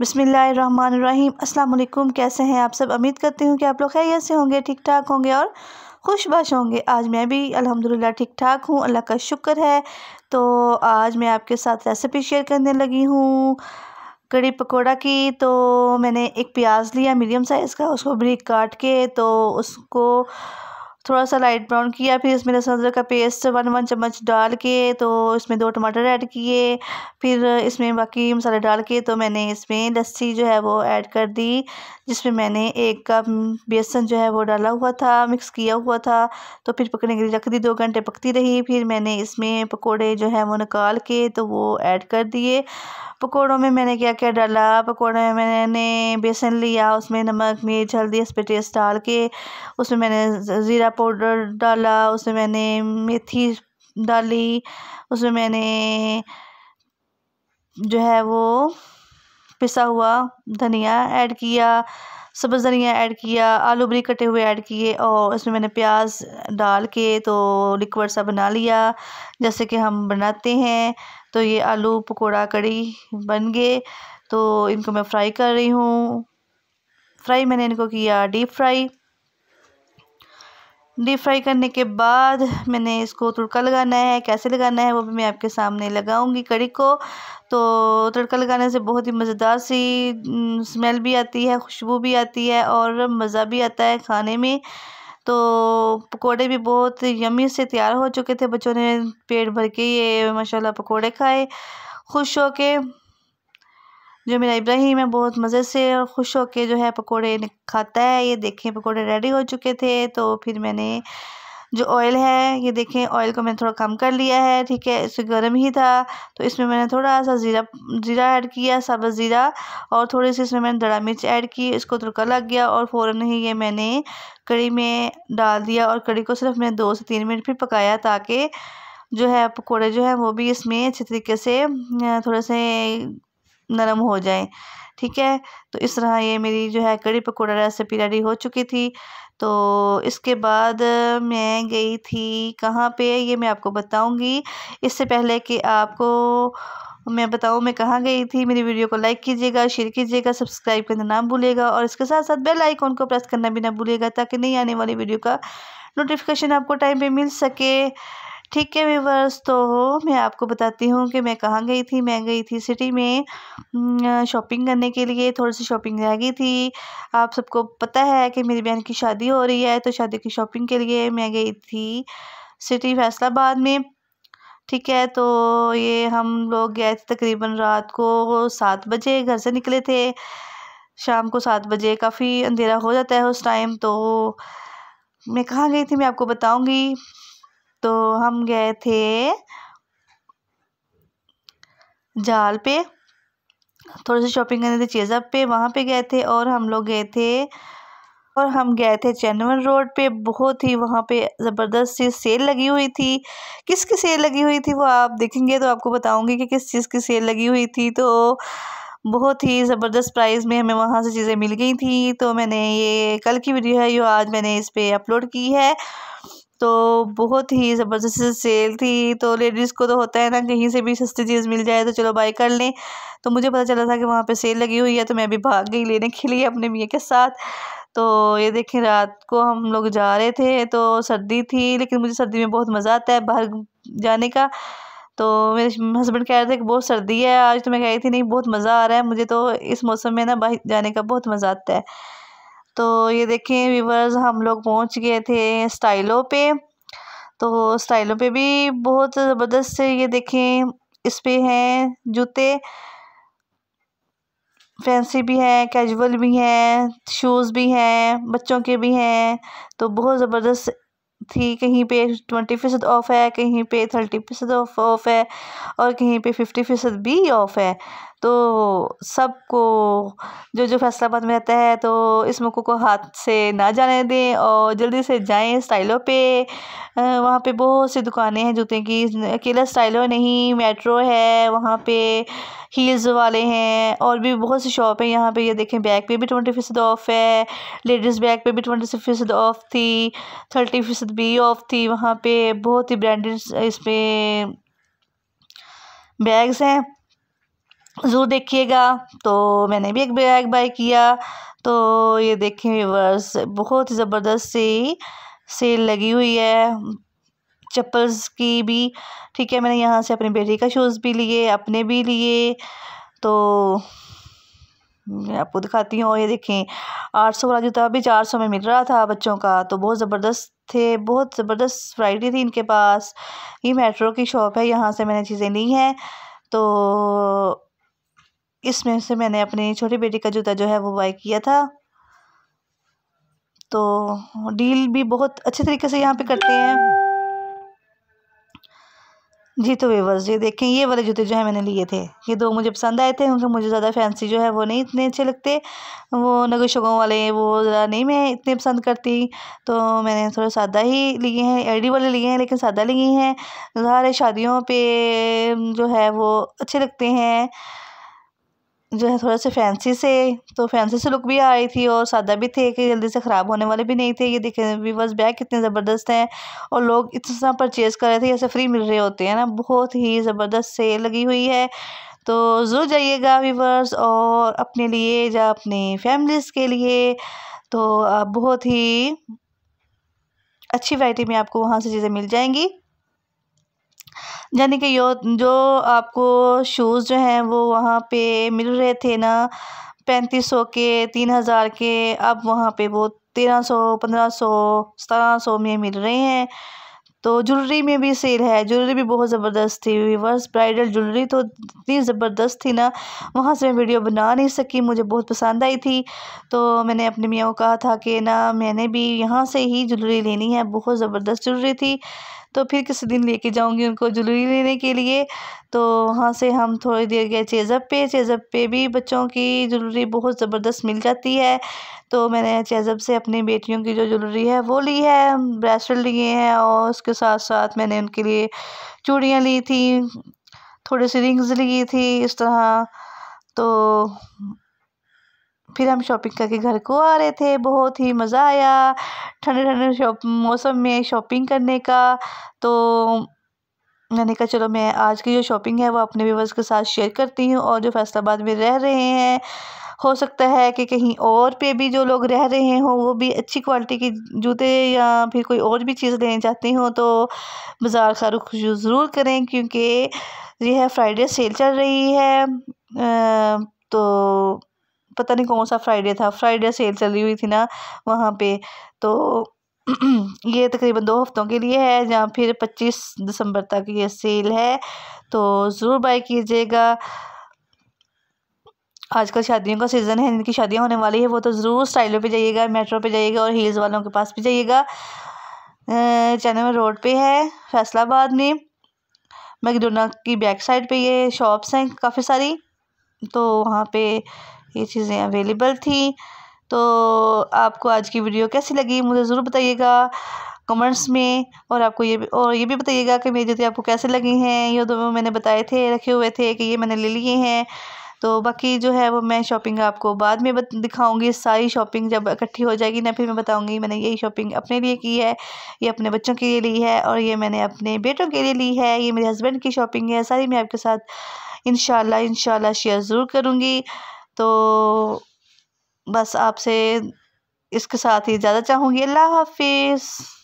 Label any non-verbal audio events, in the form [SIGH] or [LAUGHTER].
बसमीम अल्लाम कैसे हैं आप सब उम्मीद करती हूँ कि आप लोग खैर से होंगे ठीक ठाक होंगे और खुशबाश होंगे आज मैं भी अल्हम्दुलिल्लाह ठीक ठाक हूँ अल्लाह का शुक्र है तो आज मैं आपके साथ रेसिपी शेयर करने लगी हूँ कड़ी पकोड़ा की तो मैंने एक प्याज लिया मीडियम साइज़ का उसको ब्रिक काट के तो उसको थोड़ा सा लाइट ब्राउन किया फिर इसमें लहसुन अदरक का पेस्ट वन वन चम्मच डाल के तो इसमें दो टमाटर ऐड किए फिर इसमें बाकी मसाले डाल के तो मैंने इसमें लस्सी जो है वो ऐड कर दी जिसमें मैंने एक कप बेसन जो है वो डाला हुआ था मिक्स किया हुआ था तो फिर पकने के लिए रख दी दो घंटे पकती रही फिर मैंने इसमें पकोड़े जो है वो निकाल के तो वो ऐड कर दिए पकोड़ों में मैंने क्या क्या डाला पकोड़ों में मैंने बेसन लिया उसमें नमक मिर्च हल्दी इस पर टेस्ट डाल के उसमें मैंने ज़ीरा पाउडर डाला उसमें मैंने मेथी डाली उसमें मैंने जो है वो पिसा हुआ धनिया ऐड किया सब्ज़ धनिया ऐड किया आलू बरी कटे हुए ऐड किए और इसमें मैंने प्याज डाल के तो लिक्वर सा बना लिया जैसे कि हम बनाते हैं तो ये आलू पकौड़ा कड़ी बन गए तो इनको मैं फ्राई कर रही हूँ फ्राई मैंने इनको किया डीप फ्राई डीप फ्राई करने के बाद मैंने इसको तड़का लगाना है कैसे लगाना है वो भी मैं आपके सामने लगाऊंगी कड़ी को तो तड़का लगाने से बहुत ही मज़ेदार सी स्मेल भी आती है खुशबू भी आती है और मज़ा भी आता है खाने में तो पकोड़े भी बहुत यमी से तैयार हो चुके थे बच्चों ने पेट भर के ये माशाल्लाह पकोड़े खाए खुश हो के जो मेरा इब्राहिम है बहुत मज़े से और खुश के जो है पकोड़े खाता है ये देखें पकोड़े रेडी हो चुके थे तो फिर मैंने जो ऑयल है ये देखें ऑयल को मैंने थोड़ा कम कर लिया है ठीक है इससे गर्म ही था तो इसमें मैंने थोड़ा सा ज़ीरा ज़ीरा ऐड किया सबज ज़ीरा और थोड़ी सी इसमें मैंने दड़ा मिर्च ऐड की इसको तड़का लग गया और फ़ौरन ही ये मैंने कड़ी में डाल दिया और कड़ी को सिर्फ मैंने दो से तीन मिनट फिर पकाया ताकि जो है पकौड़े जो है वो भी इसमें अच्छे तरीके से थोड़े से नरम हो जाए ठीक है तो इस तरह ये मेरी जो है कड़ी पकौड़ा रेसिपी रेडी हो चुकी थी तो इसके बाद मैं गई थी कहाँ पे ये मैं आपको बताऊँगी इससे पहले कि आपको मैं बताऊँ मैं कहाँ गई थी मेरी वीडियो को लाइक कीजिएगा शेयर कीजिएगा सब्सक्राइब करना ना भूलेगा और इसके साथ साथ बेल आइकॉन को प्रेस करना भी ना भूलेगा ताकि नई आने वाली वीडियो का नोटिफिकेशन आपको टाइम पर मिल सके ठीक है व्यूवर्स तो मैं आपको बताती हूँ कि मैं कहाँ गई थी मैं गई थी सिटी में शॉपिंग करने के लिए थोड़ी सी शॉपिंग रह गई थी आप सबको पता है कि मेरी बहन की शादी हो रही है तो शादी की शॉपिंग के लिए मैं गई थी सिटी फैसलाबाद में ठीक है तो ये हम लोग गए थे तकरीबन रात को सात बजे घर से निकले थे शाम को सात बजे काफ़ी अंधेरा हो जाता है उस टाइम तो मैं कहाँ गई थी मैं आपको बताऊँगी तो हम गए थे जाल पे थोड़ी सी शॉपिंग करने थे चेज़अप पे वहाँ पे गए थे और हम लोग गए थे और हम गए थे चैनवन रोड पे बहुत ही वहाँ पे ज़बरदस्त सी सेल लगी हुई थी किसकी सेल लगी हुई थी वो आप देखेंगे तो आपको बताऊँगी कि किस चीज़ की सेल लगी हुई थी तो बहुत ही ज़बरदस्त प्राइस में हमें वहाँ से चीज़ें मिल गई थी तो मैंने ये कल की वीडियो है जो आज मैंने इस पर अपलोड की है तो बहुत ही ज़बरदस्त सेल थी तो लेडीज़ को तो होता है ना कहीं से भी सस्ती चीज़ मिल जाए तो चलो बाय कर लें तो मुझे पता चला था कि वहाँ पे सेल लगी हुई है तो मैं अभी भाग गई लेने के लिए अपने मियाँ के साथ तो ये देखें रात को हम लोग जा रहे थे तो सर्दी थी लेकिन मुझे सर्दी में बहुत मज़ा आता है बाहर जाने का तो मेरे हस्बैंड कह रहे थे कि बहुत सर्दी है आज तो मैं कह रही थी नहीं बहुत मज़ा आ रहा है मुझे तो इस मौसम में ना बाहर जाने का बहुत मज़ा आता है तो ये देखें व्यूवर्स हम लोग पहुंच गए थे स्टाइलों पे तो स्टाइलों पे भी बहुत ज़बरदस्त से ये देखें इस पे हैं जूते फैंसी भी हैं कैजुअल भी हैं शूज़ भी हैं बच्चों के भी हैं तो बहुत ज़बरदस्त थी कहीं पे ट्वेंटी फ़ीसद ऑफ़ है कहीं पे थर्टी फ़ीसद ऑफ ऑफ है और कहीं पे फिफ्टी फ़ीसद भी ऑफ़ है तो सबको जो जो फैसलाबाद में रहता है तो इस मौक़े को हाथ से ना जाने दें और जल्दी से जाएँ स्टाइलों पे वहाँ पे बहुत सी दुकानें हैं जूते की अकेला स्टाइलो नहीं मेट्रो है वहाँ पे हील्स वाले हैं और भी बहुत सी शॉप है यहाँ पे ये यह देखें बैग पे भी ट्वेंटी फ़ीसद ऑफ़ है लेडीज़ बैग पे भी ट्वेंटी फ़ीसद ऑफ़ थी थर्टी फ़ीसद भी ऑफ़ थी वहाँ पे बहुत ही ब्रांडेड इसमें बैग्स हैं ज़रूर देखिएगा तो मैंने भी एक बैग बाय किया तो ये देखें व्यूवर्स बहुत ही ज़बरदस्त सी सेल लगी हुई है चप्पल्स की भी ठीक है मैंने यहाँ से अपनी बेटी का शूज़ भी लिए अपने भी लिए तो मैं आपको दिखाती हूँ और ये देखें आठ सौ वाला जूता अभी चार सौ में मिल रहा था बच्चों का तो बहुत ज़बरदस्त थे बहुत ज़बरदस्त वैरायटी थी इनके पास ये मेट्रो की शॉप है यहाँ से मैंने चीज़ें ली हैं तो इसमें से मैंने अपनी छोटी बेटी का जूता जो है वो बाई किया था तो डील भी बहुत अच्छे तरीके से यहाँ पे करते हैं जी तो वेवर्स ये देखें ये वाले जूते जो है मैंने लिए थे ये दो मुझे पसंद आए थे क्योंकि मुझे ज़्यादा फैंसी जो है वो नहीं इतने अच्छे लगते वो नगो शगों वाले वो ज़रा नहीं मैं इतने पसंद करती तो मैंने थोड़ा सादा ही लिए हैं एडी वाले लिए हैं लेकिन सादा लिए हैं सारे शादियों पे जो है वो अच्छे लगते हैं जो है थोड़ा सा फैंसी से तो फैंसी से लुक भी आ रही थी और सादा भी थे कि जल्दी से ख़राब होने वाले भी नहीं थे ये देखें वीवर्स बैग कितने ज़बरदस्त हैं और लोग इतना परचेज़ कर रहे थे जैसे फ्री मिल रहे होते हैं ना बहुत ही ज़बरदस्त सेल लगी हुई है तो ज़रूर जाइएगा वीवर्स और अपने लिए या अपने फैमिलीज़ के लिए तो बहुत ही अच्छी वैरायटी में आपको वहाँ से चीज़ें मिल जाएंगी यानी कि यो जो आपको शूज़ जो हैं वो वहाँ पे मिल रहे थे ना पैंतीस सौ के तीन हज़ार के अब वहाँ पे वो तेरह सौ पंद्रह सौ सतारह सौ में मिल रहे हैं तो ज्वेलरी में भी सेल है ज्वेलरी भी बहुत ज़बरदस्त थी वीवर्स ब्राइडल ज्वेलरी तो इतनी ज़बरदस्त थी ना वहाँ से मैं वीडियो बना नहीं सकी मुझे बहुत पसंद आई थी तो मैंने अपने मियाँ को कहा था कि ना मैंने भी यहाँ से ही ज्वेलरी लेनी है बहुत ज़बरदस्त ज्वेलरी थी तो फिर किसी दिन लेके जाऊंगी उनको जुलरी लेने के लिए तो वहाँ से हम थोड़ी देर गए चेज़ब पे चेजब पे भी बच्चों की जुलरी बहुत ज़बरदस्त मिल जाती है तो मैंने चेजब से अपनी बेटियों की जो जुलरी है वो ली है ब्रेसलेट लिए हैं और उसके साथ साथ मैंने उनके लिए चूड़ियाँ ली थी थोड़े से रिंग्स ली थी इस तरह तो फिर हम शॉपिंग करके घर को आ रहे थे बहुत ही मज़ा आया ठंडे ठंडे मौसम में शॉपिंग करने का तो मैंने कहा चलो मैं आज की जो शॉपिंग है वो अपने व्यवर्स के साथ शेयर करती हूँ और जो फैसलाबाद में रह रहे हैं हो सकता है कि कहीं और पे भी जो लोग रह रहे हों वो भी अच्छी क्वालिटी के जूते या फिर कोई और भी चीज़ लेना चाहते हों तो बाज़ार का रुख ज़रूर करें क्योंकि यह फ्राइडे सेल चल रही है तो पता नहीं कौन सा फ्राइडे था फ्राइडे सेल चली हुई थी ना वहाँ पे तो [CLEARS THROAT] ये तकरीबन दो हफ्तों के लिए है या फिर पच्चीस दिसंबर तक ये सेल है तो ज़रूर बाई कीजिएगा आजकल शादियों का सीज़न है जिनकी शादियाँ होने वाली है वो तो ज़रूर स्टाइलों पे जाइएगा मेट्रो पे जाइएगा और हील्स वालों के पास भी जाइएगा चैनल रोड पे है फैसलाबाद में मैकडोना की बैक साइड पे ये शॉप्स हैं काफ़ी सारी तो वहाँ पे ये चीज़ें अवेलेबल थी तो आपको आज की वीडियो कैसी लगी मुझे ज़रूर बताइएगा कमेंट्स में और आपको ये भी और ये भी बताइएगा कि मेरी जूते आपको कैसे लगी हैं ये दो मैंने बताए थे रखे हुए थे कि ये मैंने ले लिए हैं तो बाकी जो है वो मैं शॉपिंग आपको बाद में दिखाऊंगी सारी शॉपिंग जब इकट्ठी हो जाएगी ना फिर मैं बताऊंगी मैंने यही शॉपिंग अपने लिए की है ये अपने बच्चों के लिए ली है और ये मैंने अपने बेटों के लिए ली है ये मेरे हस्बैंड की शॉपिंग है सारी मैं आपके साथ इन शाला इन शेयर ज़रूर करूँगी तो बस आपसे इसके साथ ही ज़्यादा चाहूँगी अल्लाह हाफ़िज़